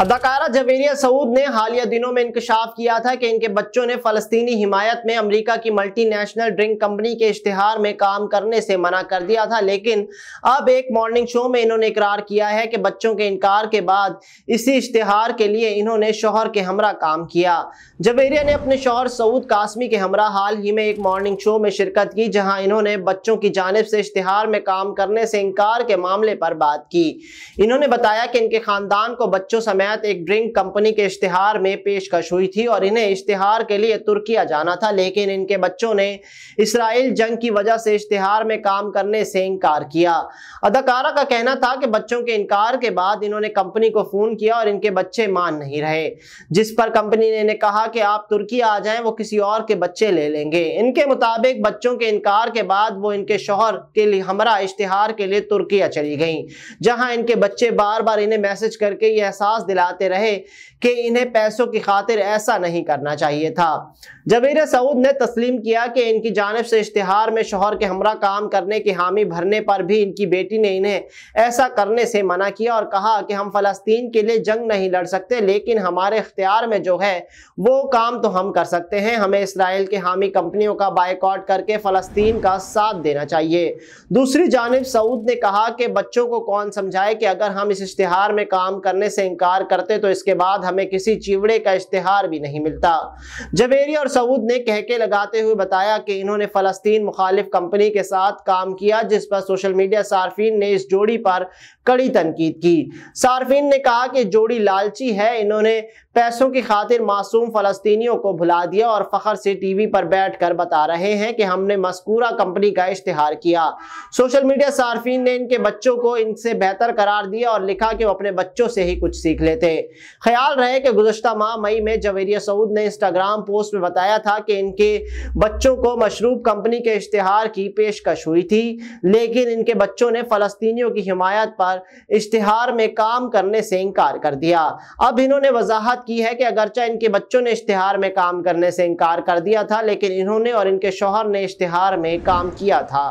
अदाकारा जवेरिया सऊद ने हालिया दिनों में इंकशाफ किया था कि इनके बच्चों ने फलस्तीनी हिमायत में अमेरिका की मल्टीनेशनल ड्रिंक कंपनी के इश्तहार में काम करने से मना कर दिया था लेकिन अब एक मॉर्निंग शो में इन्होंने इकरार किया है कि बच्चों के इनकार के बाद इसी इश्तहार के लिए इन्होंने शोहर के हमरा काम किया जवेरिया ने अपने शोहर सऊद कासमी के हमरा हाल ही में एक मॉर्निंग शो में शिरकत की जहाँ इन्होंने बच्चों की जानब से इश्तहार में काम करने से इनकार के मामले पर बात की इन्होंने बताया कि इनके खानदान को बच्चों समय जमायत एक ड्रिंक कंपनी के इश्तिहार में पेशकश हुई थी और इन्हें इश्तिहार के लिए तुर्किया जाना था लेकिन इनके बच्चों ने इसराइल जंग की वजह से इश्तिहार में काम करने से इनकार किया अदाकारा का कहना था कि बच्चों के इनकार के बाद इन्होंने कंपनी को फ़ोन किया और इनके बच्चे मान नहीं रहे जिस पर कंपनी ने इन्हें कहा कि आप तुर्की आ जाए वो किसी और के बच्चे ले लेंगे इनके मुताबिक बच्चों के इनकार के बाद वो इनके शोहर के लिए हमरा इश्तिहार के लिए तुर्किया चली गई जहां इनके बच्चे बार बार इन्हें मैसेज करके ये एहसास दिला दिलाते रहे कि इन्हें पैसों की खातिर ऐसा नहीं करना चाहिए था जबीर सऊद ने तस्लीम किया कि इनकी जानब से इश्तहार में शोहर के हमरा काम करने की हामी भरने पर भी इनकी बेटी ने इन्हें ऐसा करने से मना किया और कहा कि हम फ़लस्तीन के लिए जंग नहीं लड़ सकते लेकिन हमारे इख्तियार में जो है वो काम तो हम कर सकते हैं हमें इसराइल के हामी कंपनियों का बायकॉट करके फ़लस्तीन का साथ देना चाहिए दूसरी जानब सऊद ने कहा कि बच्चों को कौन समझाए कि अगर हम इस इश्तहार में काम करने से इनकार करते तो इसके बाद हमें किसी चिवड़े का इश्तहार भी नहीं मिलता जवेरी और सऊद ने कहके लगाते हुए बताया कि इन्होंने फलस्तीन मुखालिफ कंपनी के साथ काम किया जिस पर सोशल मीडिया सार्फिन ने इस जोड़ी पर कड़ी तनकीद की सार्फिन ने कहा कि जोड़ी लालची है इन्होंने पैसों की खातिर मासूम फलस्तीनियों को भुला दिया और फखर से टीवी पर बैठ कर बता रहे हैं कि हमने मस्कूरा कंपनी का इश्तहार किया सोशल मीडिया सार्फिन ने इनके बच्चों को इनसे बेहतर करार दिया और लिखा कि वो अपने बच्चों से ही कुछ सीख लेते थे ख्याल रहे कि गुजशत माह मई में जवेरिया सऊद ने इंस्टाग्राम पोस्ट में बताया था कि इनके बच्चों को मशरूब कंपनी के इश्तहार की पेशकश हुई थी लेकिन इनके बच्चों ने फलस्तियों की हिमायत पर इश्तहार में काम करने से इनकार कर दिया अब इन्होंने वजाहत की है कि अगरचा इनके बच्चों ने इश्तहार में काम करने से इनकार कर दिया था लेकिन इन्होंने और इनके शोहर ने इश्तहार में काम किया था